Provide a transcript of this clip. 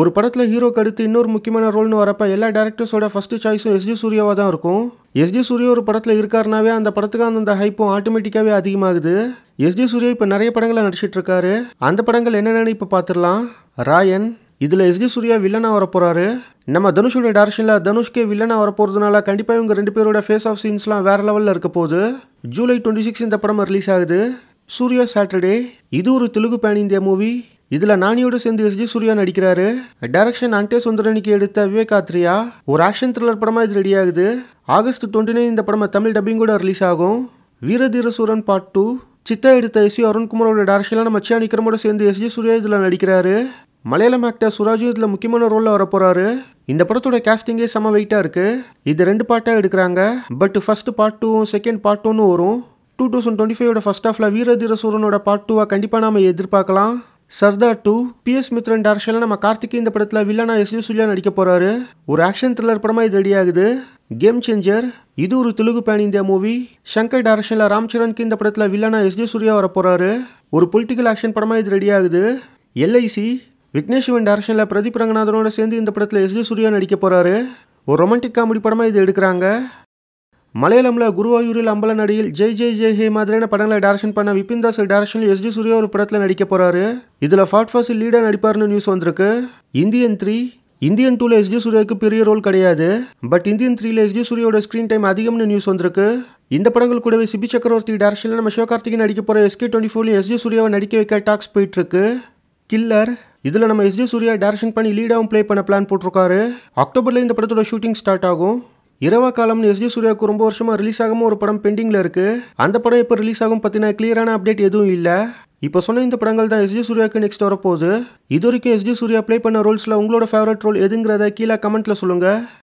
ஒரு படத்தில் ஹீரோக்கு அடுத்து இன்னொரு முக்கியமான ரோல்னு வரப்போ எல்லா டேரக்டர்ஸோட ஃபஸ்ட்டு சாய்ஸும் எஸ்ஜி சூர்யாவாக தான் இருக்கும் எஸ்டி சூர்யா ஒரு படத்தில் இருக்காருனாவே அந்த படத்துக்கு அந்த ஹைப்பும் ஆட்டோமேட்டிக்காகவே அதிகமாகுது எஸ்டி சூர்யா இப்போ நிறைய படங்களை நடிச்சிட்டு இருக்காரு அந்த படங்கள் என்னென்னு இப்போ பார்த்துடலாம் ராயன் இதில் எஸ்டி சூர்யா வில்லனாக வரப்போகிறாரு நம்ம தனுஷோட டேரக்ஷனில் தனுஷ்கே வில்லனாக வரப்போகிறதுனால கண்டிப்பாக இவங்க ரெண்டு பேரோட ஃபேஸ் ஆஃப் சீன்ஸ்லாம் வேறு லெவலில் இருக்க போகுது ஜூலை டுவெண்ட்டி சிக்ஸ் இந்த படம் ரிலீஸ் ஆகுது சூர்யா சாட்டர்டே இது ஒரு தெலுங்கு பேன் இந்தியா மூவி இதில் நானியோட சேர்ந்து எஸ்ஜி சூர்யா நடிக்கிறாரு டைரக்ஷன் அண்டே சுந்தரனுக்கு எடுத்த விவேகாத்ரியா ஒரு ஆக்ஷன் த்ரில்லர் படமாக இது ரெடி ஆகுது ஆகஸ்ட் டுவெண்ட்டி நைன் இந்த படமாக தமிழ் டப்பிங் கூட ரிலீஸ் ஆகும் வீரதீர சூரன் பார்ட் டூ சித்தா எடுத்த எஸ்சி அருண்குமாரோட டேரக்ஷனில் நம்ம சியா நிக்கிறமோட சேர்ந்து எஸ்ஜி சூர்யா இதில் நடிக்கிறாரு மலையாளம் ஆக்டர் சுராஜும் இதில் முக்கியமான ரோலில் வரப்போகிறாரு இந்த படத்தோட கேஸ்டிங்கே செம வெயிட்டாக இருக்குது இது ரெண்டு பார்ட்டாக எடுக்கிறாங்க பட் ஃபர்ஸ்ட் பார்ட் டூவும் செகண்ட் பார்ட் டூன்னு வரும் டூ தௌசண்ட் டுவெண்ட்டி ஃபைவோட ஃபஸ்ட் ஹாஃபில் வீரதீர சூரனோட பார்ட் டூவாக கண்டிப்பாக நம்ம எதிர்பார்க்கலாம் Sardar two P S Mithran டேரக்ஷனில் நம்ம கார்த்திகே இந்த படத்தில் வில்லனா எஸ் யூசுலியா நடிக்க போகிறாரு ஒரு ஆக்ஷன் த்ரில்லர் படமாக இது ரெடி ஆகுது கேம் சேஞ்சர் இது ஒரு Telugu pan India movie Shankar டேரக்ஷனில் ராம் சரண்க்கு இந்த படத்தில் வில்லனா எஸ் ஜே சூர்யா வர போகிறாரு ஒரு பொலிட்டிக்கல் ஆக்ஷன் படமாக இது ரெடி ஆகுது எல்ஐசி விக்னேஷ் சிவன் டேரக்ஷனில் பிரதீப் ரங்கநாதனோட சேர்ந்து இந்த படத்தில் எஸ் ஜே சூர்யா நடிக்க போகிறாரு ஒரு ரொமான்டிக் காமெடி படமாக இது எடுக்கிறாங்க மலையாளமில் குருவாயூரில் அம்பலன் ஜெய் ஜெய் ஜெய் ஹே மாதிரியான படங்களை டேரக்ஷன் பண்ண விபின் தாஸ் எஸ் டி சூர்யா ஒரு படத்தில் நடிக்க போகிறாரு இதில் ஃபாட் ஃபாஸில் லீடாக நடிப்பார்னு நியூஸ் வந்திருக்கு இந்தியன் த்ரீ இந்தியன் டூவில் எஸ்டி சூர்யாவுக்கு பெரிய ரோல் கிடையாது பட் இந்தியன் த்ரீல எஸ் டி சூர்யாவோட ஸ்க்ரீன் டைம் அதிகம்னு நியூஸ் வந்திருக்கு இந்த படங்கள் கூடவே சிபி சக்கரவர்த்தி டேரக்ஷனில் நம்ம சிவகார்த்திகை நடிக்க போகிற எஸ்கே டுவெண்ட்டி ஃபோர்லையும் எஸ்டி சூர்யாவை நடிக்க வைக்க டாக்ஸ் போயிட்டு இருக்கு கில்லர் இதில் நம்ம எஸ் டி சூர்யா டேரக்ஷன் பண்ணி லீடாகவும் ப்ளே பண்ண பிளான் போட்டிருக்காரு அக்டோபரில் இந்த படத்தோட ஷூட்டிங் ஸ்டார்ட் ஆகும் இரவா காலம்னு எஸ்ஜி சூர்யாவுக்கு ரொம்ப வருஷமாக ரிலீஸ் ஆகும் ஒரு படம் பெண்டிங்கில் இருக்குது அந்த படம் இப்போ ரிலீஸ் ஆகும் பார்த்தீங்கன்னா கிளியரான அப்டேட் எதுவும் இல்லை இப்போ சொன்ன இந்த படங்கள் தான் எஸ்ஜி சூர்யாவுக்கு நெக்ஸ்ட் வரப்போகுது இது வரைக்கும் எஸ்ஜி சூர்யா ப்ளே பண்ண ரோல்ஸில் உங்களோட ஃபேவரட் ரோல் எதுங்கிறத கீழே கமெண்ட்டில் சொல்லுங்கள்